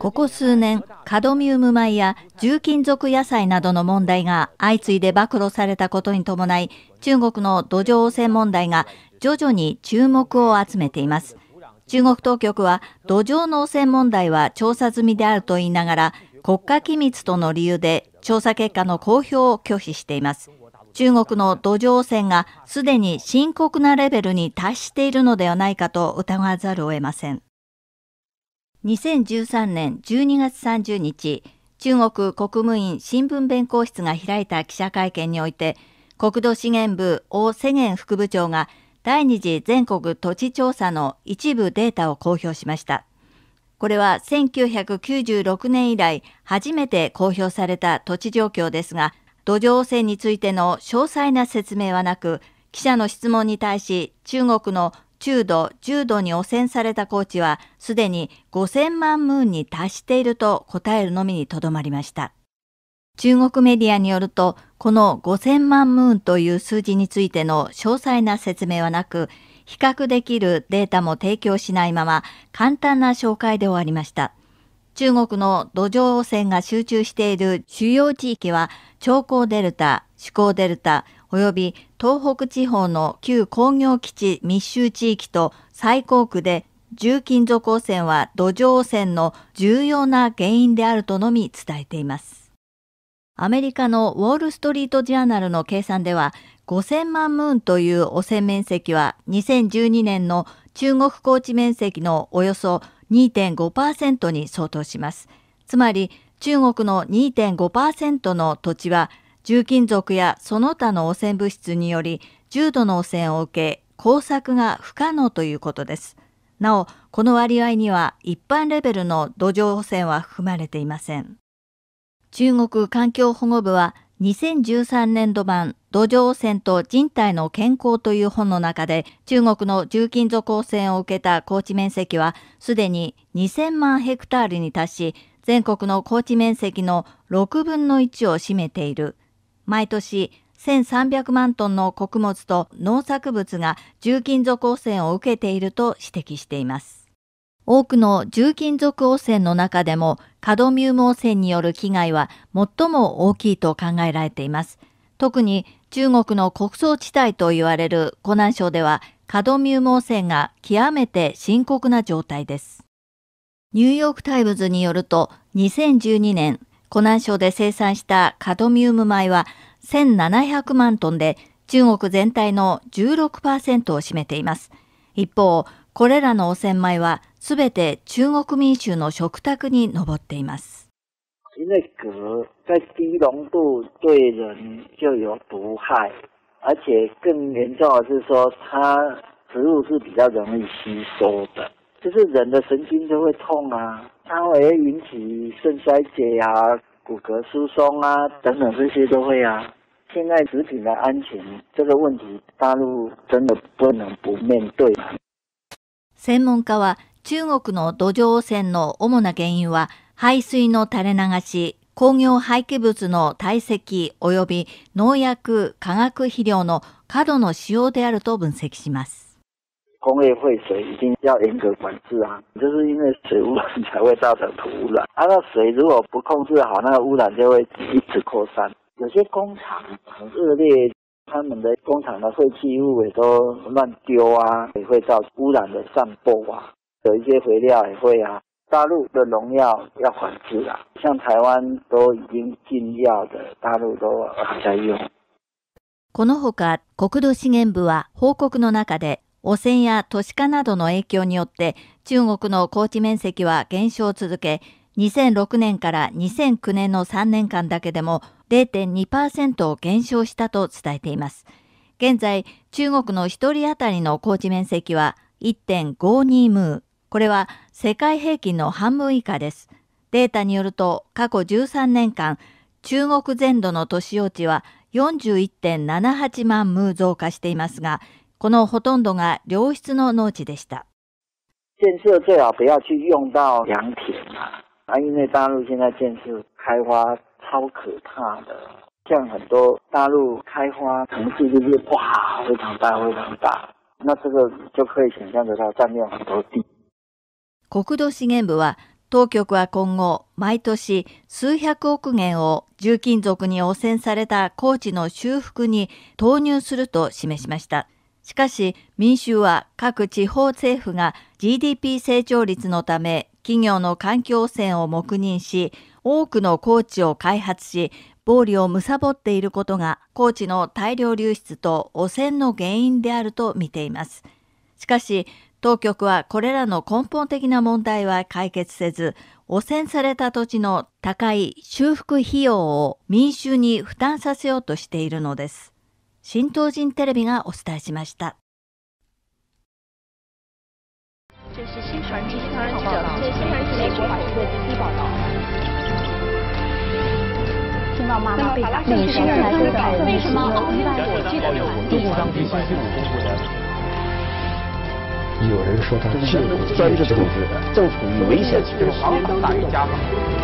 ここ数年、カドミウム米や重金属野菜などの問題が相次いで暴露されたことに伴い、中国の土壌汚染問題が徐々に注目を集めています。中国当局は土壌の汚染問題は調査済みであると言いながら、国家機密との理由で調査結果の公表を拒否しています。中国の土壌汚染がすでに深刻なレベルに達しているのではないかと疑わざるを得ません。2013年12月30日、中国国務院新聞弁公室が開いた記者会見において、国土資源部大世元副部長が第2次全国土地調査の一部データを公表しました。これは1996年以来初めて公表された土地状況ですが、土壌汚染についての詳細な説明はなく、記者の質問に対し中国の中度、重度に汚染された高地は、すでに5000万ムーンに達していると答えるのみにとどまりました。中国メディアによると、この5000万ムーンという数字についての詳細な説明はなく、比較できるデータも提供しないまま、簡単な紹介で終わりました。中国の土壌汚染が集中している主要地域は、長江デルタ、主港デルタ、及び東北地方の旧工業基地密集地域と最高区で重金属汚染は土壌汚染の重要な原因であるとのみ伝えています。アメリカのウォール・ストリート・ジャーナルの計算では5000万ムーンという汚染面積は2012年の中国高地面積のおよそ2.5%に相当します。つまり中国の2.5%の土地は重金属やその他の汚染物質により重度の汚染を受け工作が不可能ということです。なお、この割合には一般レベルの土壌汚染は含まれていません。中国環境保護部は2013年度版土壌汚染と人体の健康という本の中で中国の重金属汚染を受けた高地面積はすでに2000万ヘクタールに達し全国の高地面積の6分の1を占めている毎年1300万トンの穀物と農作物が重金属汚染を受けていると指摘しています。多くの重金属汚染の中でもカドミウム汚染による危害は最も大きいと考えられています。特に中国の穀倉地帯と言われる湖南省ではカドミウム汚染が極めて深刻な状態です。ニューヨークタイムズによると2012年湖南省で生産したカドミウム米は1700万トンで中国全体の16%を占めています。一方、これらの汚染米はすべて中国民衆の食卓に上っています。植物是比较容易吸收的，就是人的神经就会痛啊。它会引起肾衰竭啊、骨骼疏松啊等等这些都会啊。现在食品的安全这个问题，大陆真的不能不面对。専門家は中国の土壌汚染の主な原因は排水の垂れ流し、工業廃棄物の堆積及び農薬、化学肥料の過度の使用であると分析します。工业废水一定要严格管制啊！就是因为水污染才会造成土污染。那个水如果不控制好，那个污染就会一直扩散。有些工厂很恶劣，他们的工厂的废弃物也都乱丢啊，也会造污染的散播啊。有一些肥料也会啊。大陆的农药要管制啊，像台湾都已经禁药的，大陆都还在用。このほか、国土資源部は報告の中で。汚染や都市化などの影響によって中国の高地面積は減少を続け、2006年から2009年の3年間だけでも0.2%減少したと伝えています。現在、中国の1人当たりの高地面積は1.52ムー。これは世界平均の半分以下です。データによると、過去13年間、中国全土の都市用地は41.78万ムー増加していますが、このほとんどが良質の農地でした。建設最好不要去用到良田嘛，啊，因为大陆现在建设开发超可怕的，像很多大陆开发城市就是哇，非常大非常大，那这个就可以想象得到占用很多地。国土資源部は当局は今後、毎年数百億元を重金属に汚染された高地の修復に投入すると示しました。しかし民衆は各地方政府が GDP 成長率のため企業の環境汚染を黙認し多くの高地を開発し暴利を貪っていることが高地の大量流出と汚染の原因であると見ています。しかし当局はこれらの根本的な問題は解決せず汚染された土地の高い修復費用を民衆に負担させようとしているのです。新東人テレビがお伝えしました。有人说他是专制治、政府危险大于家法。